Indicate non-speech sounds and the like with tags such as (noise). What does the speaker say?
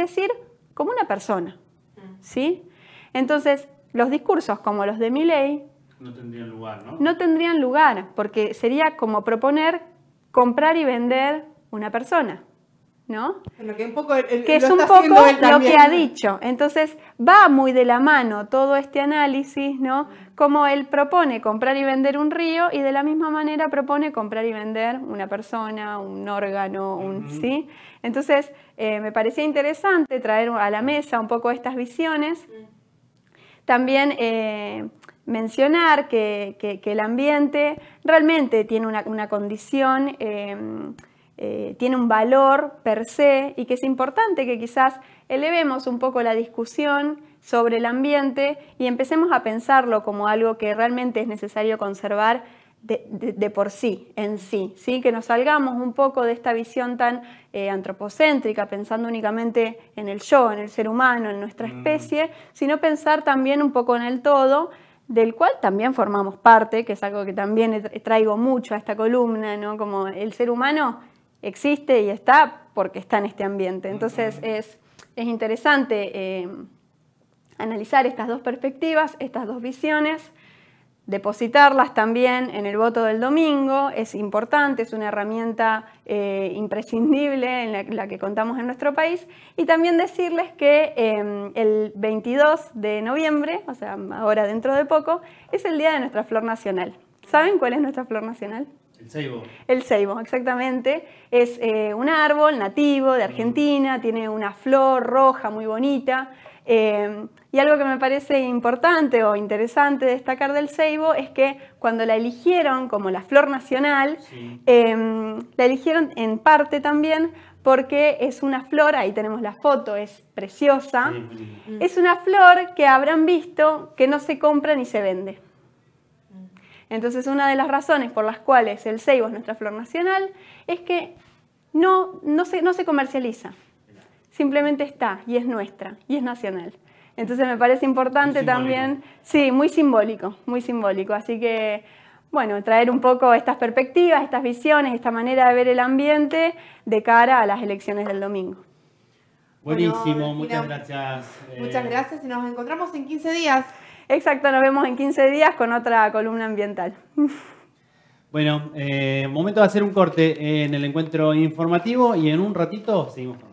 decir, como una persona. ¿sí? Entonces, los discursos como los de mi no tendrían lugar, ¿no? No tendrían lugar, porque sería como proponer comprar y vender una persona que, es un poco lo que ha dicho. Entonces va muy de la mano todo este análisis, ¿no? Como él propone comprar y vender un río y de la misma manera propone comprar y vender una persona, un órgano, un, ¿sí? Entonces eh, me parecía interesante traer a la mesa un poco estas visiones. También eh, mencionar que, el ambiente realmente tiene una, condición... Eh, eh, tiene un valor per se y que es importante que quizás elevemos un poco la discusión sobre el ambiente y empecemos a pensarlo como algo que realmente es necesario conservar de, por sí, en sí, sí, que nos salgamos un poco de esta visión tan eh, antropocéntrica, pensando únicamente en el yo, en el ser humano, en nuestra mm. especie, sino pensar también un poco en el todo del cual también formamos parte, que es algo que también traigo mucho a esta columna, ¿no? Como el ser humano existe y está porque está en este ambiente. Entonces es, interesante eh, analizar estas dos perspectivas, estas dos visiones, depositarlas también en el voto del domingo, es importante, es una herramienta eh, imprescindible en la, que contamos en nuestro país, y también decirles que em, el 22 de noviembre, o sea, ahora dentro de poco, es el Día de nuestra Flor Nacional. ¿Saben cuál es nuestra Flor Nacional? El ceibo. El ceibo, exactamente. Es eh, un árbol nativo de mm. Argentina, tiene una flor roja muy bonita. Eh, y algo que me parece importante o interesante destacar del ceibo es que cuando la eligieron como la flor nacional, em, la eligieron en parte también porque es una flor, ahí tenemos la foto, es preciosa, es una flor que habrán visto que no se compra ni se vende. Entonces una de las razones por las cuales el ceibo es nuestra flor nacional es que no, no se comercializa, simplemente está y es nuestra y es nacional. Entonces me parece importante también, sí, muy simbólico, muy simbólico. Así que, bueno, traer un poco estas perspectivas, estas visiones, esta manera de ver el ambiente de cara a las elecciones del domingo. Buenísimo, muchas gracias. Eh. Muchas gracias y nos encontramos en 15 días. Exacto, nos vemos en 15 días con otra columna ambiental. (laughs) Bueno, eh, momento de hacer un corte en el encuentro informativo y en un ratito seguimos.